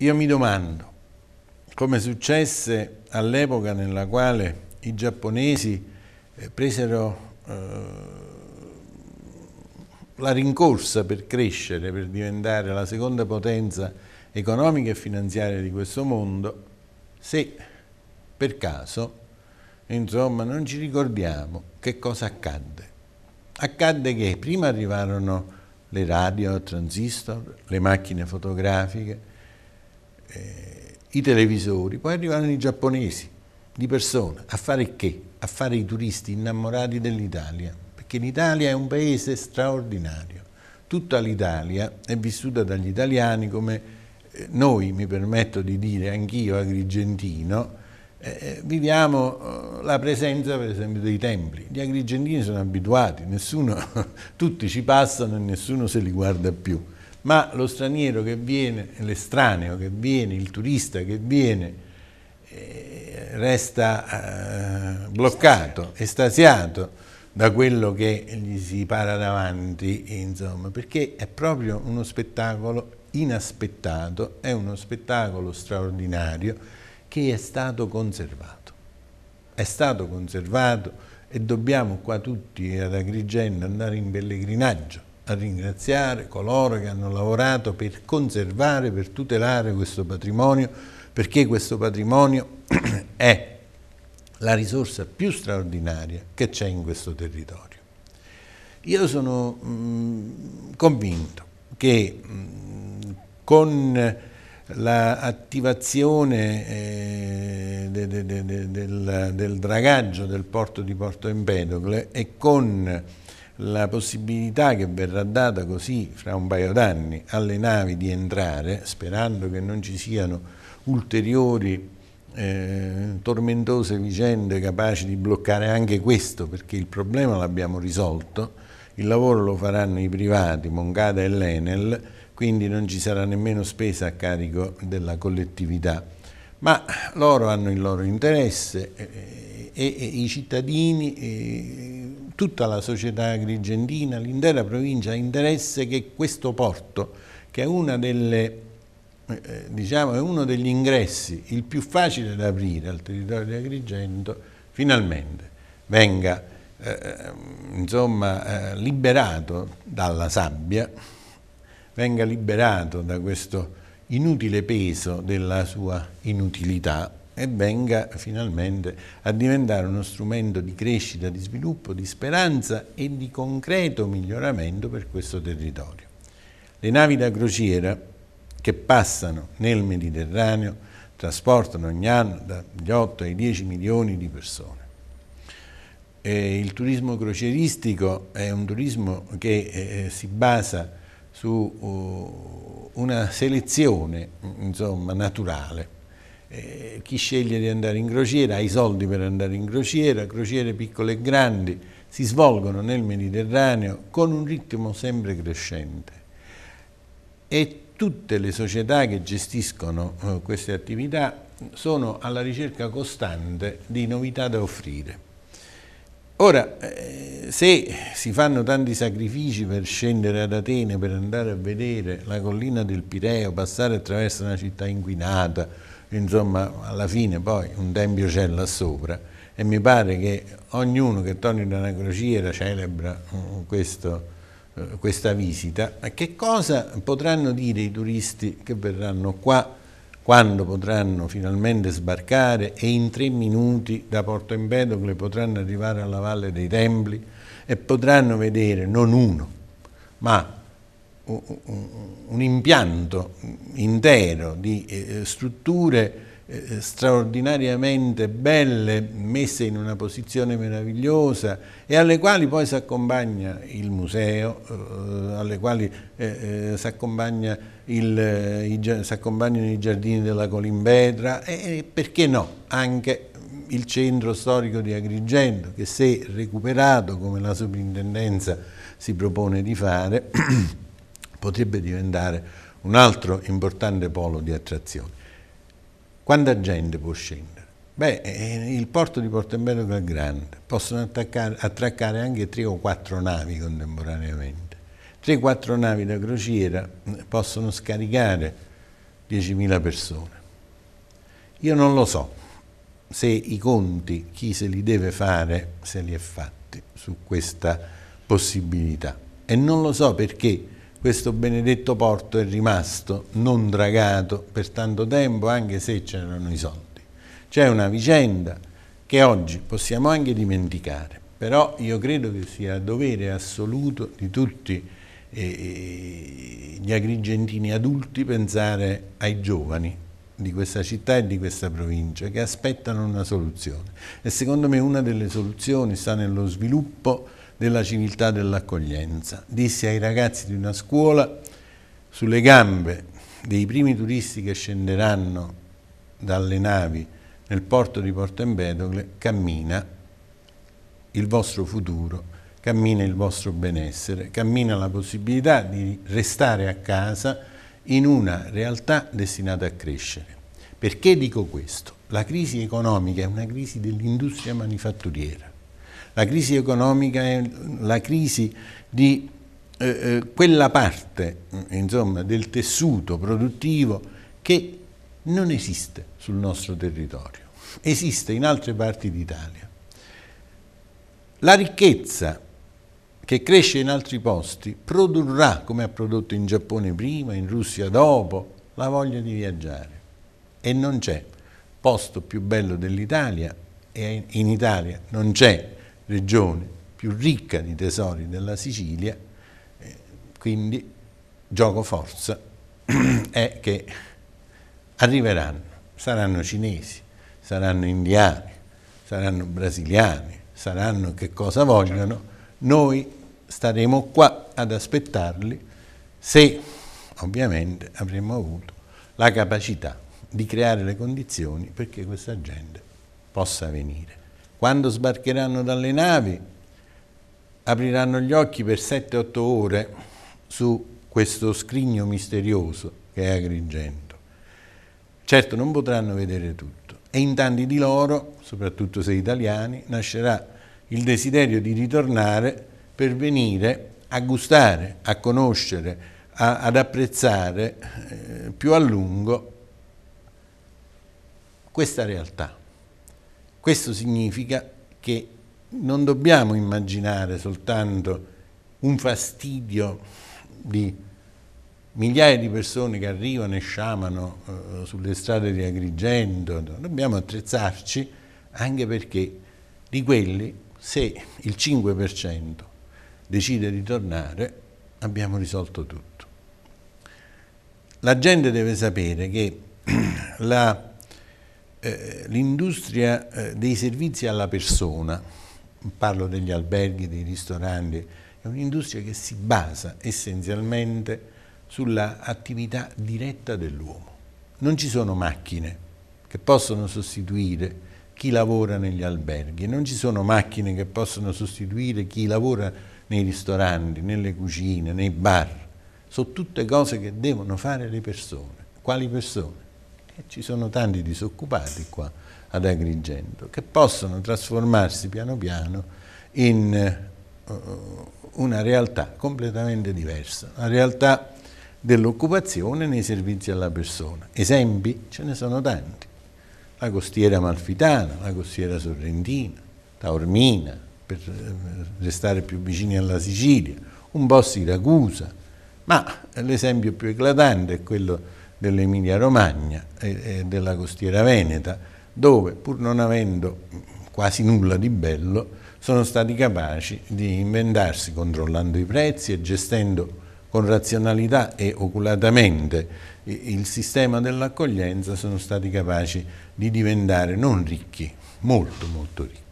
Io mi domando, come successe all'epoca nella quale i giapponesi eh, presero eh, la rincorsa per crescere, per diventare la seconda potenza economica e finanziaria di questo mondo, se per caso, insomma, non ci ricordiamo che cosa accadde. Accadde che prima arrivarono le radio a transistor, le macchine fotografiche, eh, i televisori, poi arrivarono i giapponesi di persona a fare che? A fare i turisti innamorati dell'Italia, perché l'Italia è un paese straordinario. Tutta l'Italia è vissuta dagli italiani come eh, noi, mi permetto di dire, anch'io agrigentino, eh, eh viviamo eh, la presenza per esempio dei templi. Gli agrigentini sono abituati, nessuno, tutti ci passano e nessuno se li guarda più ma lo straniero che viene, l'estraneo che viene, il turista che viene, eh, resta eh, bloccato, estasiato da quello che gli si para davanti, insomma, perché è proprio uno spettacolo inaspettato, è uno spettacolo straordinario che è stato conservato. È stato conservato e dobbiamo qua tutti ad Agrigento andare in pellegrinaggio a ringraziare coloro che hanno lavorato per conservare, per tutelare questo patrimonio, perché questo patrimonio è la risorsa più straordinaria che c'è in questo territorio. Io sono mh, mm, convinto che mh, mm, con l'attivazione la eh, de, de, de, del, del dragaggio del porto di Porto Empedocle e con la possibilità che verrà data così fra un paio d'anni alle navi di entrare, sperando che non ci siano ulteriori eh, tormentose vicende capaci di bloccare anche questo, perché il problema l'abbiamo risolto, il lavoro lo faranno i privati, Moncada e l'Enel, quindi non ci sarà nemmeno spesa a carico della collettività. Ma loro hanno il loro interesse eh, eh e, e, i cittadini... Eh, tutta la società agrigentina, l'intera provincia ha interesse che questo porto, che è, delle, eh, diciamo, è uno degli ingressi il più facile da aprire al territorio di Agrigento, finalmente venga eh, ehm, insomma, eh, liberato dalla sabbia, venga liberato da questo inutile peso della sua inutilità e venga finalmente a diventare uno strumento di crescita, di sviluppo, di speranza e di concreto miglioramento per questo territorio. Le navi da crociera che passano nel Mediterraneo trasportano ogni anno dagli 8 ai 10 milioni di persone. E il turismo crocieristico è un turismo che eh, eh si basa su uh, una selezione insomma, naturale eh, chi sceglie di andare in crociera ha i soldi per andare in crociera, crociere piccole e grandi si svolgono nel Mediterraneo con un ritmo sempre crescente e tutte le società che gestiscono eh, queste attività sono alla ricerca costante di novità da offrire. Ora, eh, se si fanno tanti sacrifici per scendere ad Atene, per andare a vedere la collina del Pireo, passare attraverso una città inquinata, insomma alla fine poi un tempio c'è là sopra e mi pare che ognuno che torna in una crociera celebra mm, questo, eh, questa visita, ma che cosa potranno dire i turisti che verranno qua quando potranno finalmente sbarcare e in tre minuti da Porto Empedocle potranno arrivare alla Valle dei Templi e potranno vedere non uno, ma un impianto intero di eh, strutture eh, straordinariamente belle, messe in una posizione meravigliosa e alle quali poi si accompagna il museo, eh, alle quali si, accompagna il, si accompagnano i giardini della Colimbetra e perché no, anche il centro storico di Agrigento che se recuperato come la soprintendenza si propone di fare potrebbe diventare un altro importante polo di attrazione. Quanta gente può scendere? Beh, eh, eh, il porto di Porto Empedocle è grande, possono attaccare, attraccare anche tre o quattro navi contemporaneamente. Tre o quattro navi da crociera mm, possono scaricare 10.000 persone. Io non lo so se i conti, chi se li deve fare, se li è fatti su questa possibilità. E non lo so perché questo benedetto porto è rimasto non dragato per tanto tempo anche se c'erano i soldi. C'è una vicenda che oggi possiamo anche dimenticare, però io credo che sia dovere assoluto di tutti eh, eh gli agrigentini adulti pensare ai giovani di questa città e di questa provincia che aspettano una soluzione e secondo me una delle soluzioni sta nello sviluppo della civiltà dell'accoglienza. Disse ai ragazzi di una scuola, sulle gambe dei primi turisti che scenderanno dalle navi nel porto di Porto Empedocle, cammina il vostro futuro, cammina il vostro benessere, cammina la possibilità di restare a casa in una realtà destinata a crescere. Perché dico questo? La crisi economica è una crisi dell'industria manifatturiera la crisi economica è la crisi di eh, eh, quella parte insomma, del tessuto produttivo che non esiste sul nostro territorio, esiste in altre parti d'Italia. La ricchezza che cresce in altri posti produrrà, come ha prodotto in Giappone prima, in Russia dopo, la voglia di viaggiare. E non c'è posto più bello dell'Italia e in Italia non c'è regione più ricca di tesori della Sicilia, eh, quindi gioco forza è che arriveranno, saranno cinesi, saranno indiani, saranno brasiliani, saranno che cosa vogliono, noi staremo qua ad aspettarli se ovviamente avremo avuto la capacità di creare le condizioni perché questa gente possa venire. Quando sbarcheranno dalle navi apriranno gli occhi per 7-8 ore su questo scrigno misterioso che è Agrigento. Certo non potranno vedere tutto e in tanti di loro, soprattutto se italiani, nascerà il desiderio di ritornare per venire a gustare, a conoscere, a, ad apprezzare eh, più a lungo questa realtà. Questo significa che non dobbiamo immaginare soltanto un fastidio di migliaia di persone che arrivano e sciamano eh, sulle strade di Agrigento, dobbiamo attrezzarci anche perché di quelli, se il 5% decide di tornare, abbiamo risolto tutto. La gente deve sapere che la eh, l'industria eh, dei servizi alla persona, parlo degli alberghi, dei ristoranti, è un'industria che si basa essenzialmente sull'attività diretta dell'uomo. Non ci sono macchine che possono sostituire chi lavora negli alberghi, non ci sono macchine che possono sostituire chi lavora nei ristoranti, nelle cucine, nei bar. Sono tutte cose che devono fare le persone. Quali persone? ci sono tanti disoccupati qua ad Agrigento che possono trasformarsi piano piano in eh, una realtà completamente diversa, la realtà dell'occupazione nei servizi alla persona. Esempi ce ne sono tanti, la costiera malfitana, la costiera sorrentina, Taormina, per eh, restare più vicini alla Sicilia, un po' Siracusa, ma l'esempio più eclatante è quello dell'Emilia Romagna e, e della costiera veneta, dove pur non avendo quasi nulla di bello, sono stati capaci di inventarsi controllando i prezzi e gestendo con razionalità e oculatamente il sistema dell'accoglienza, sono stati capaci di diventare non ricchi, molto molto ricchi.